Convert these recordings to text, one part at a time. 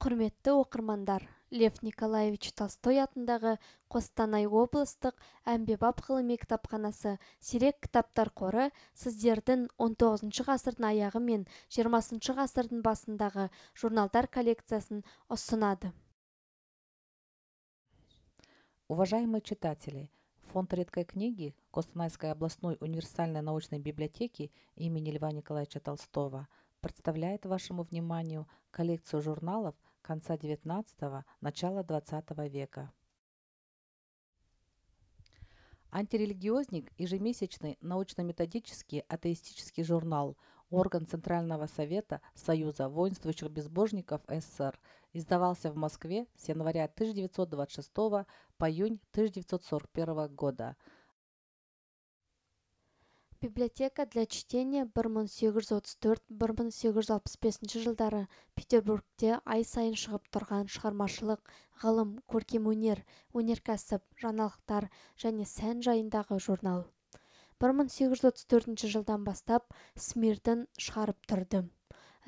құрметті оқырмандар лев николаевич толстой атындағы қостанай облыстық әмбебап ғылыми кітапханасы сирек кітаптар қоры сіздердің 19 ғасырдың аяғы мен 20 ғасырдың басындағы журналдар коллекциясын ұсынады уважаемые читатели Фонд редкой книги Костанайской областной универсальной научной библиотеки имени Льва Николаевича Толстого представляет вашему вниманию коллекцию журналов – конца XIX – начала XX века. Антирелигиозник – ежемесячный научно-методический атеистический журнал, орган Центрального Совета Союза воинствующих безбожников СССР, издавался в Москве с января 1926 по июнь 1941 года – библиотека для чтения 1834-1865 жылдары петербургте ай сайын шығып тұрған шығармашылық ғылым өнер өнеркәсіп жаңалықтар және сән жайындағы журнал 1834 жылдан бастап смиртін шығарып тұрды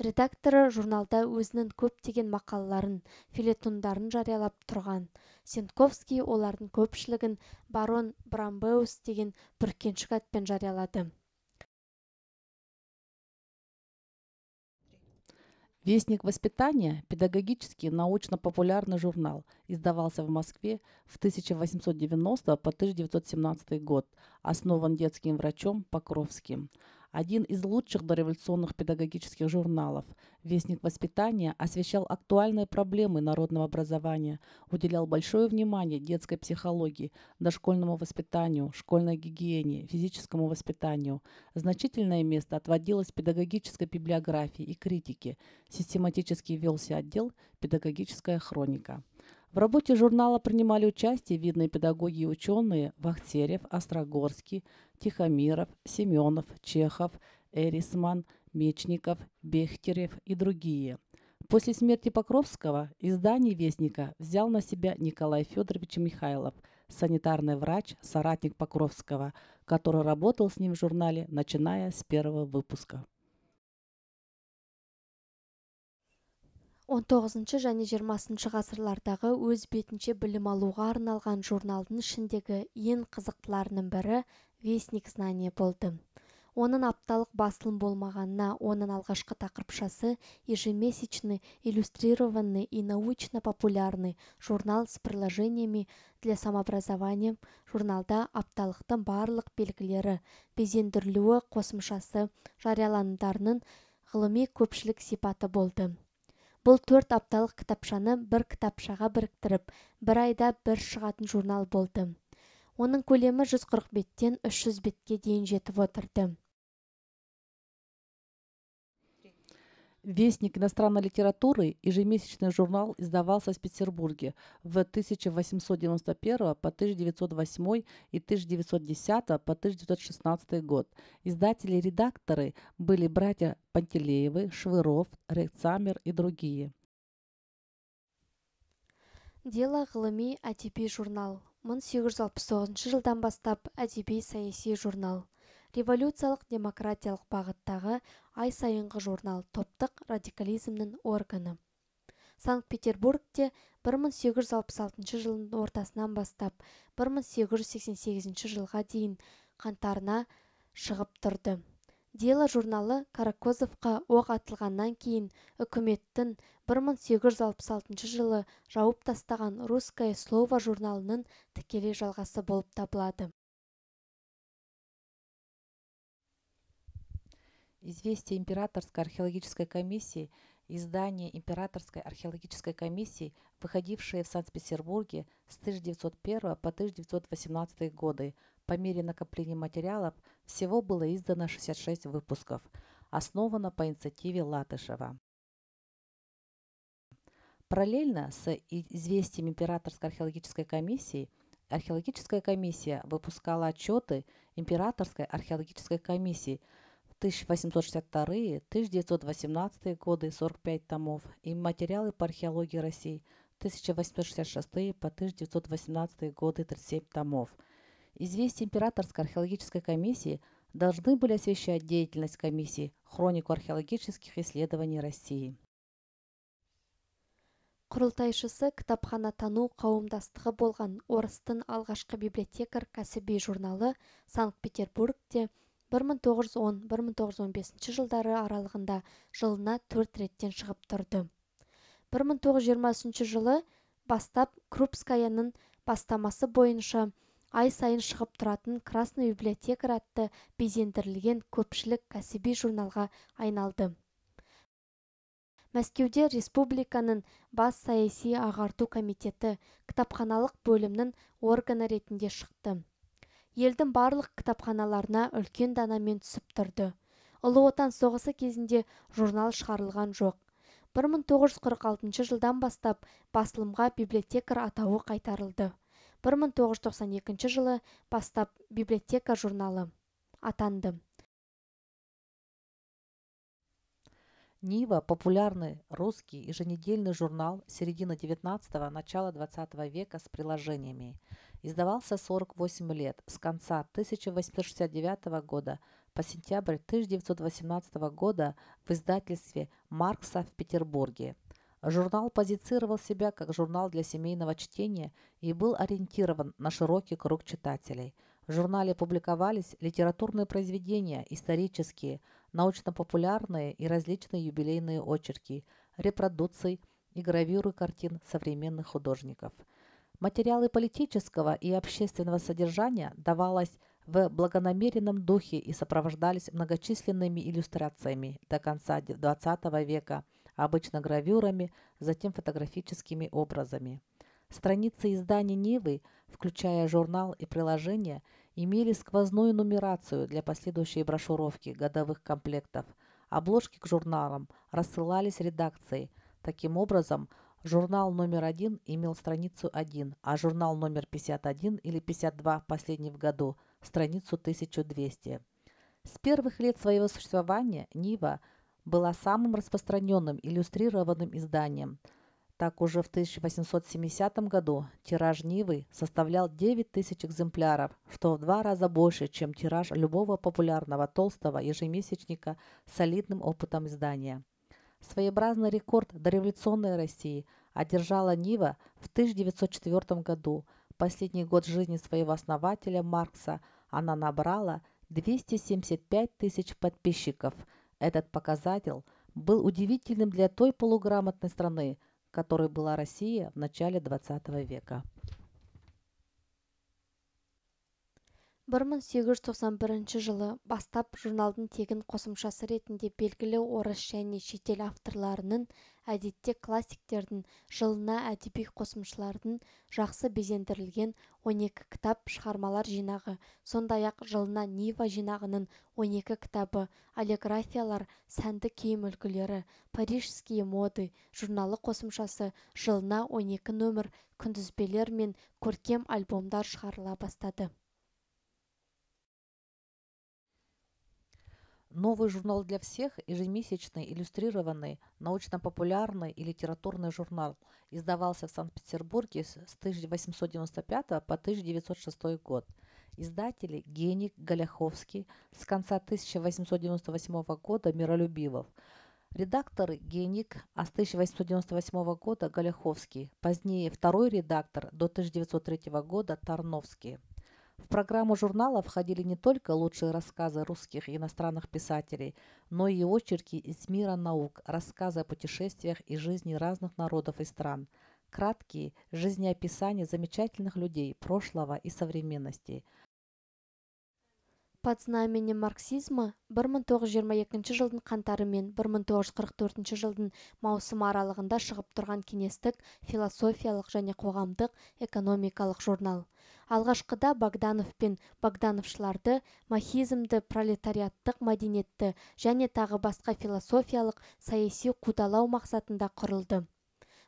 редакторы журналда өзінің көптеген мақалаларын филетондарын жариялап тұрған Сентковский олардың көпшілігін барон брамбеус деген бүркеншік атпен жариялады Вестник воспитания, педагогический научно-популярный журнал, издавался в Москве в 1890 по 1917 год, основан детским врачом Покровским. Один из лучших дореволюционных педагогических журналов «Вестник воспитания» освещал актуальные проблемы народного образования, уделял большое внимание детской психологии, дошкольному воспитанию, школьной гигиене, физическому воспитанию. Значительное место отводилось педагогической библиографии и критике. Систематически велся отдел «Педагогическая хроника». В работе журнала принимали участие видные педагоги и ученые Вахтерев, Острогорский, Тихомиров, Семенов, Чехов, Эрисман, Мечников, Бехтерев и другие. После смерти Покровского издание «Вестника» взял на себя Николай Федорович Михайлов, санитарный врач, соратник Покровского, который работал с ним в журнале, начиная с первого выпуска. 19 және 20 ғасырлардағы өз бетінше білім алуға арналған журналдың ішіндегі ең қызықтыларының бірі вестник знание болды оның апталық басылым болмағанына оның алғашқы тақырыпшасы ежемесячный иллюстрированный и научно популярный журнал с приложениями для самообразования журналда апталықтың барлық белгілері безендірілуі қосымшасы жарияланымдарының ғылыми көпшілік сипаты болды бұл төрт апталық кітапшаны бір кітапшаға біріктіріп бір айда бір шығатын журнал болды оның көлемі 140 беттен 300 бетке дейін жетіп отырды Вестник иностранной литературы, ежемесячный журнал, издавался в Петербурге в 1891 по 1908 и 1910 по 1916 год. Издатели и редакторы были братья Пантелеевы, Швыров, Рейхсамер и другие. Дело ғылыми а әдеби журнал 1869 жылдан бастап әдеби а саяси журнал революциялық демократиялық бағыттағы ай сайынғы журнал топтық радикализмнің органы санкт-петербургте 1866 жылдың ортасынан бастап 1888 жылға дейін қантарына шығып тұрды дело журналы каракозовқа оқ атылғаннан кейін үкіметтің 1866 жылы жауып тастаған русское слово журналының тікелей жалғасы болып табылады Известие Императорской археологической комиссии, издание Императорской археологической комиссии, выходившее в Санкт-Петербурге с 1901 по 1918 годы. По мере накопления материалов всего было издано 66 выпусков, основано по инициативе Латышева. Параллельно с известием Императорской археологической комиссии археологическая комиссия выпускала отчеты Императорской археологической комиссии – 1862-1918 годы, 45 томов, и материалы по археологии России, 1866 по 1918 годы, 37 томов. Известия Императорской археологической комиссии должны были освещать деятельность комиссии, хронику археологических исследований России. құрылтайшысы кітапхана тану қауымдастығы болған орыстың алғашқы библиотекар кәсіби журналы санкт петербургте 1910-1915 жылдары аралығында жылына төрт реттен шығып тұрды 1920 жылы бастап крупскаяның бастамасы бойынша ай сайын шығып тұратын красный библиотекар атты безендірілген көпшілік кәсіби журналға айналды мәскеуде республиканың бас саяси ағарту комитеті кітапханалық бөлімнің органы ретінде шықты елдің барлық кітапханаларына үлкен данамен түсіп тұрды ұлы отан соғысы кезінде журнал шығарылған жоқ 1946 жылдан бастап басылымға библиотекар атауы қайтарылды 1992 жылы бастап библиотека журналы атанды Нива – популярный русский еженедельный журнал середины 19 – начала 20 века с приложениями. Издавался 48 лет, с конца 1869 года по сентябрь 1918 года в издательстве «Маркса» в Петербурге. Журнал позицировал себя как журнал для семейного чтения и был ориентирован на широкий круг читателей. В журнале публиковались литературные произведения, исторические, научно-популярные и различные юбилейные очерки, репродукции и гравюры картин современных художников – Материалы политического и общественного содержания давалось в благонамеренном духе и сопровождались многочисленными иллюстрациями до конца XX века, обычно гравюрами, затем фотографическими образами. Страницы изданий Невы, включая журнал и приложения, имели сквозную нумерацию для последующей брошюровки годовых комплектов. Обложки к журналам рассылались редакцией. Таким образом, Журнал номер один имел страницу 1, а журнал номер 51 или 52 последний в году – страницу 1200. С первых лет своего существования «Нива» была самым распространенным иллюстрированным изданием. Так уже в 1870 году тираж «Нивы» составлял 9000 экземпляров, что в два раза больше, чем тираж любого популярного толстого ежемесячника с солидным опытом издания. Своеобразный рекорд дореволюционной России одержала Нива в 1904 году. Последний год жизни своего основателя Маркса она набрала 275 тысяч подписчиков. Этот показатель был удивительным для той полуграмотной страны, которой была Россия в начале XX века. 1891 жылы бастап журналдың тегін қосымшасы ретінде белгілі орыс және шетел авторларының әдетте классиктердің жылына әдеби қосымшалардың жақсы безендірілген 12 кітап шығармалар жинағы сондай-ақ жылына нива жинағының 12 кітабы аллегориялар сәнді киім үлгілері парижские моды журналы қосымшасы жылына 12 нөмір күнтізбелер мен көркем альбомдар шығарыла бастады Новый журнал для всех – ежемесячный иллюстрированный научно-популярный и литературный журнал. Издавался в Санкт-Петербурге с 1895 по 1906 год. Издатели – Геник, Голяховский, с конца 1898 года – Миролюбивов. Редакторы – Геник, а с 1898 года – Голяховский. Позднее второй редактор до 1903 года – Тарновский. В программу журнала входили не только лучшие рассказы русских и иностранных писателей, но и очерки из мира наук, рассказы о путешествиях и жизни разных народов и стран, краткие жизнеописания замечательных людей прошлого и современности – под знаменем марксизма 1922 жылдың қаңтары мен 1944 жылдың маусымы аралығында шығып тұрған кеңестік философиялық және қоғамдық экономикалық журнал алғашқыда богданов пен богдановшыларды махизмді пролетариаттық мәдениетті және тағы басқа философиялық саяси қудалау мақсатында құрылды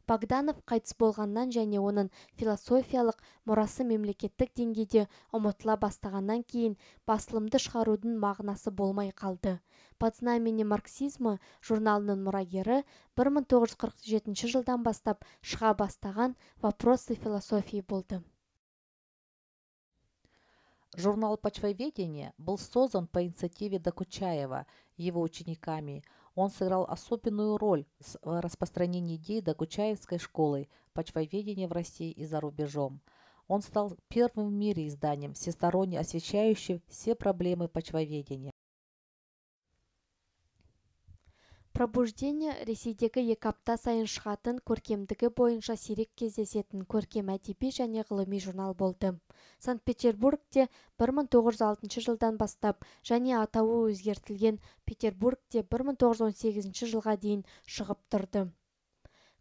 богданов қайтыс болғаннан және оның философиялық мұрасы мемлекеттік деңгейде ұмытыла бастағаннан кейін басылымды шығарудың мағынасы болмай қалды под марксизмы журналының мұрагері 1947 жылдан бастап шыға бастаған вопросы философии болды Журнал «Почвоведение» был создан по инициативе Докучаева его учениками – Он сыграл особенную роль в э, распространении идей Докучаевской школы почвоведения в России и за рубежом. Он стал первым в мире изданием, всесторонне освещающим все проблемы почвоведения. пробуждение ресейдегі екі апта сайын шығатын көркемдігі бойынша сирек кездесетін көркем әдеби және ғылыми журнал болды санкт-петербургте 1906 жылдан бастап және атауы өзгертілген петербургте 1918 жылға дейін шығып тұрды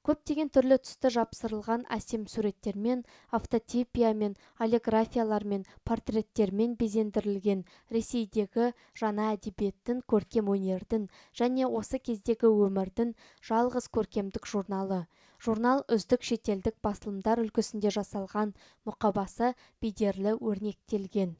көптеген түрлі түсті жапсырылған әсем суреттермен автотипиямен аллеграфиялармен портреттермен безендірілген ресейдегі жаңа әдебиеттің көркем өнердің және осы кездегі өмірдің жалғыз көркемдік журналы журнал үздік шетелдік басылымдар үлгісінде жасалған мұқабасы бедерлі өрнектелген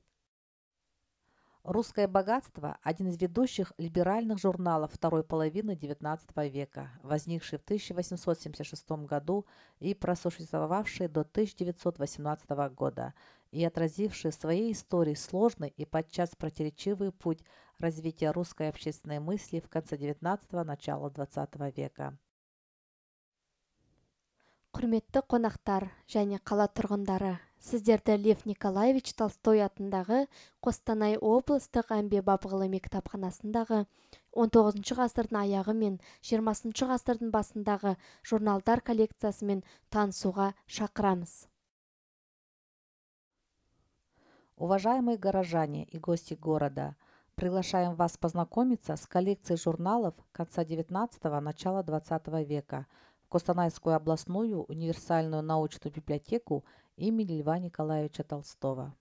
«Русское богатство» – один из ведущих либеральных журналов второй половины XIX века, возникший в 1876 году и просуществовавший до 1918 года, и отразивший в своей истории сложный и подчас противоречивый путь развития русской общественной мысли в конце XIX – начала XX века. Құрметті қонақтар және қала тұрғындары сіздерді лев николаевич толстой атындағы қостанай облыстық әмбебап ғылыми кітапханасындағы 19 ғасырдың аяғы мен 20 ғасырдың басындағы журналдар коллекциясымен танысуға шақырамыз уважаемые горожане и гости города приглашаем вас познакомиться с коллекцией журналов конца 19 начала 20 века Костанайскую областную универсальную научную библиотеку имени Льва Николаевича Толстого.